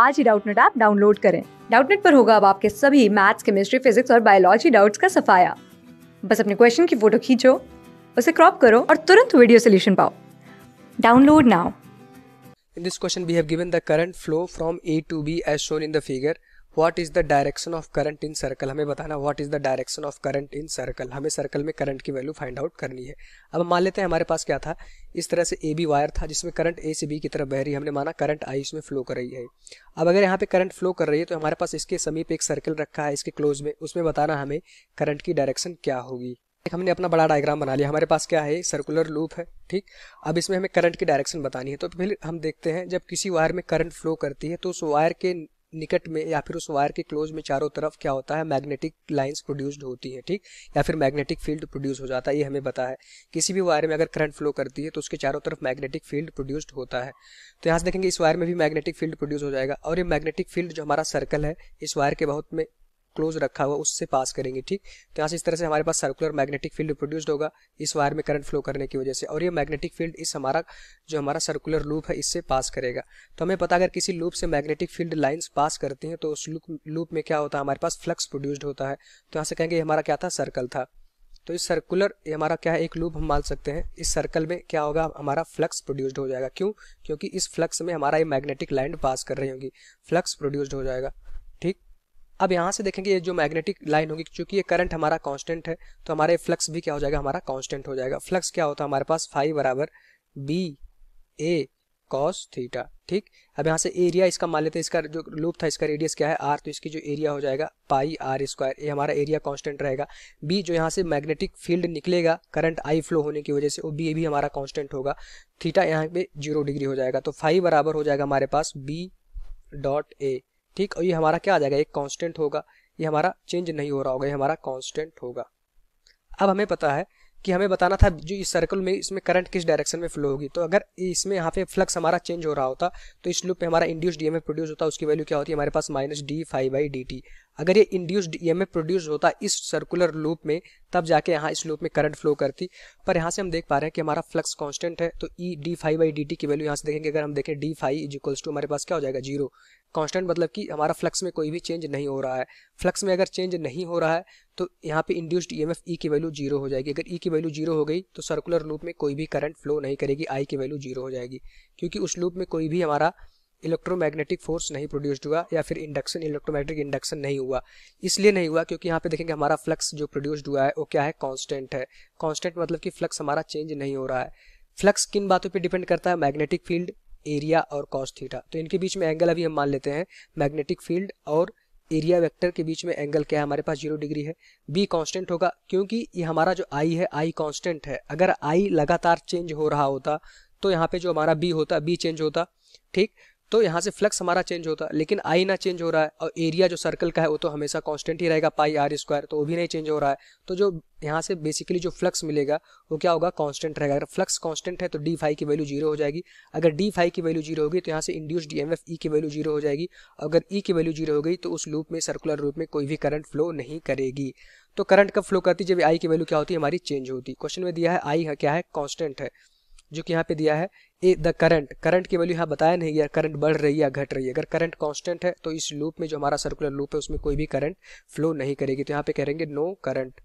आज ही Doubtnut app download करें डाउटनेट पर होगा अब आपके सभी मैथ्स केमिस्ट्री फिजिक्स और बायोलॉजी डाउट्स का सफाया बस अपने क्वेश्चन की फोटो खींचो उसे क्रॉप करो और तुरंत वीडियो सोल्यूशन पाओ download now in this question we have given the current flow from A to B as shown in the figure what is the direction of current in circle हमें बताना what is the direction of current in circle हमें circle में current की value find out करनी है अब मान लेते हैं हमारे पास क्या था इस तरह से ए बी वायर था जिसमें करंट ए से बी की तरफ बह रही है हमने माना करंट आई इसमें फ्लो कर रही है अब अगर यहाँ पे करंट फ्लो कर रही है तो हमारे पास इसके समीप एक सर्कल रखा है इसके क्लोज में उसमें बताना हमें करंट की डायरेक्शन क्या होगी हमने अपना बड़ा डायग्राम बना लिया हमारे पास क्या है सर्कुलर लूप है ठीक अब इसमें हमें करंट की डायरेक्शन बतानी है तो फिर हम देखते हैं जब किसी वायर में करंट फ्लो करती है तो उस वायर के निकट में या फिर उस वायर के क्लोज में चारों तरफ क्या होता है मैग्नेटिक लाइंस प्रोड्यूस्ड होती हैं ठीक या फिर मैग्नेटिक फील्ड प्रोड्यूस हो जाता है ये हमें बता है किसी भी वायर में अगर करंट फ्लो करती है तो उसके चारों तरफ मैग्नेटिक फील्ड प्रोड्यूस्ड होता है तो यहाँ से देखेंगे इस वायर में भी मैग्नेटिक फील्ड प्रोड्यूस हो जाएगा और ये मैग्नेटिक फील्ड जो हमारा सर्कल है इस वायर के बहुत में क्लोज रखा हुआ उससे पास करेंगे ठीक तो यहाँ से इस तरह से हमारे पास सर्कुलर मैग्नेटिक फील्ड प्रोड्यूस्ड होगा इस वायर में करंट फ्लो करने की वजह से और ये मैग्नेटिक फील्ड इस हमारा जो हमारा सर्कुलर लूप है इससे पास करेगा तो हमें पता अगर किसी लूप से मैग्नेटिक फील्ड लाइन्स पास करते हैं तो उस लूप में क्या होता है हमारे पास फ्लक्स प्रोड्यूस्ड होता है तो यहाँ से कहेंगे हमारा क्या था सर्कल था तो इस सर्कुलर ये हमारा क्या है एक लूप हम मान सकते हैं इस सर्कल में क्या होगा हमारा फ्लक्स प्रोड्यूस्ड हो जाएगा क्यों क्योंकि इस फ्लक्स में हमारा ये मैग्नेटिक लाइन पास कर रही होगी फ्लक्स प्रोड्यूस्ड हो जाएगा अब यहाँ से देखेंगे ये जो मैग्नेटिक लाइन होगी क्योंकि ये करंट हमारा कांस्टेंट है तो हमारे फ्लक्स भी क्या हो जाएगा हमारा कांस्टेंट हो जाएगा फ्लक्स क्या होता है हमारे पास फाइव बराबर बी ए कॉस थीटा ठीक अब यहाँ से एरिया इसका मान लेते हैं इसका जो लूप था इसका रेडियस क्या है आर तो इसकी जो एरिया हो जाएगा पाई आर स्क्वायर ये हमारा एरिया कॉन्स्टेंट रहेगा बी जो यहाँ से मैग्नेटिक फील्ड निकलेगा करंट आई फ्लो होने की वजह से वो बी भी हमारा कॉन्स्टेंट होगा थीटा यहाँ पे जीरो डिग्री हो जाएगा तो फाइव बराबर हो जाएगा हमारे पास बी डॉट ए ठीक और ये हमारा क्या आ जाएगा एक कांस्टेंट होगा ये हमारा चेंज नहीं हो रहा होगा ये हमारा कांस्टेंट होगा अब हमें पता है कि हमें बताना था जो इस सर्कल में इसमें करंट किस डायरेक्शन में फ्लो होगी तो अगर इसमें यहाँ पे फ्लक्स हमारा चेंज हो रहा होता तो इस लूप पे हमारा इंड्यूस डी प्रोड्यूस होता उसकी वैल्यू क्या होती है हमारे पास minus D five by D t अगर ये इंड्यूस डी प्रोड्यूस होता इस सर्कुलर लूप में तब जाके यहाँ इस लूप में करंट फ्लो करती पर यहाँ से हम देख पा रहे हैं कि हमारा फ्लक्स कॉन्स्टेंट है तो e d five by D T की वैल्यू यहाँ से देखेंगे अगर हम देखें डी फाइव इज टू हमारे पास क्या हो जाएगा जीरो कांस्टेंट मतलब कि हमारा फ्लक्स में कोई भी चेंज नहीं हो रहा है फ्लक्स में अगर चेंज नहीं हो रहा है तो यहाँ पे induced E M E e value zero हो जाएगी अगर ई e की वैल्यू जीरो हो गई तो सर्कुलर लूप में कोई भी करंट फ्लो नहीं करेगी आई की वैल्यू जीरो हो जाएगी क्योंकि उस लूप में कोई भी हमारा इलेक्ट्रोमैग्नेटिक फोर्स नहीं प्रोड्यूस्ड हुआ या फिर इंडक्शन इलेक्ट्रोमैग्नेटिक इंडक्शन नहीं हुआ इसलिए नहीं हुआ क्योंकि यहाँ पे देखेंगे हमारा फ्लक्स जो प्रोड्यूस्ड हुआ है वो क्या है कॉन्स्टेंट है कॉन्स्टेंट मतलब कि फ्लक्स हमारा चेंज नहीं हो रहा है फ्लक्स किन बातों पे डिपेंड करता है मैग्नेटिक फील्ड एरिया और कॉस थीटा तो इनके बीच में एंगल अभी हम मान लेते हैं मैग्नेटिक फील्ड और एरिया वेक्टर के बीच में एंगल क्या है हमारे पास जीरो डिग्री है बी कांस्टेंट होगा क्योंकि ये हमारा जो आई है आई कांस्टेंट है अगर आई लगातार चेंज हो रहा होता तो यहाँ पे जो हमारा बी होता बी चेंज होता ठीक तो यहाँ से फ्लक्स हमारा चेंज होता है लेकिन आई ना चेंज हो रहा है और एरिया जो सर्कल का है वो तो हमेशा कांस्टेंट ही रहेगा पाई आर स्क्वायर तो वो भी नहीं चेंज हो रहा है तो जो यहाँ से बेसिकली जो फ्लक्स मिलेगा वो क्या होगा कांस्टेंट रहेगा अगर फ्लक्स कांस्टेंट है तो डी फाइव की वैल्यू जीरो हो जाएगी अगर डी फाइव की वैल्यू जीरो होगी तो यहाँ से induced E M F e value zero हो जाएगी अगर ई e की वैल्यू जीरो हो गई तो उस लूप में सर्कुलर रूप में कोई भी करंट फ्लो नहीं करेगी तो करंट कब फ्लो करती जब आई की वैल्यू क्या होती है हमारी चेंज होती क्वेश्चन में दिया है आई क्या है कॉन्स्टेंट है जो कि यहाँ पे दिया है ए द करंट करंट की वैल्यू यहाँ बताया नहीं गया करंट बढ़ रही है या घट रही है अगर करंट कांस्टेंट है तो इस लूप में जो हमारा सर्कुलर लूप है उसमें कोई भी करंट फ्लो नहीं करेगी तो यहाँ पे कह रहे नो करंट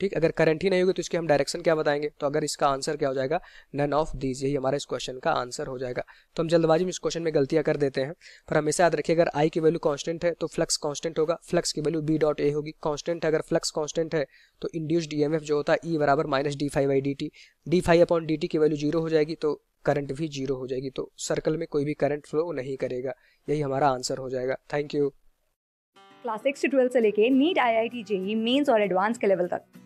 ठीक अगर करंट ही नहीं होगी तो इसके हम डायरेक्शन क्या बताएंगे तो अगर इसका आंसर क्या हो जाएगा नन ऑफ दीज यही हमारा इस क्वेश्चन का आंसर हो जाएगा तो हम जल्दबाजी में इस क्वेश्चन में गलतियां कर देते हैं पर हमेशा याद रखिए अगर आई की वैल्यू कॉन्स्टेंट है तो फ्लक्स कॉन्स्टेंट होगा फ्लक्स की वैल्यू बी डॉट ए होगी कॉन्स्टेंट अगर फ्लक्स कॉन्स्टेंट है तो इंड्यूस डीएमएफ e जो होता है ई e बराबर minus D five by D T D five upon D T की वैल्यू जीरो हो जाएगी तो करंट भी जीरो हो जाएगी तो सर्कल में कोई भी करंट फ्लो नहीं करेगा यही हमारा आंसर हो जाएगा थैंक यू क्लास सिक्स से ट्वेल्थ से लेके NEET I I T JEE mains और एडवांस के लेवल तक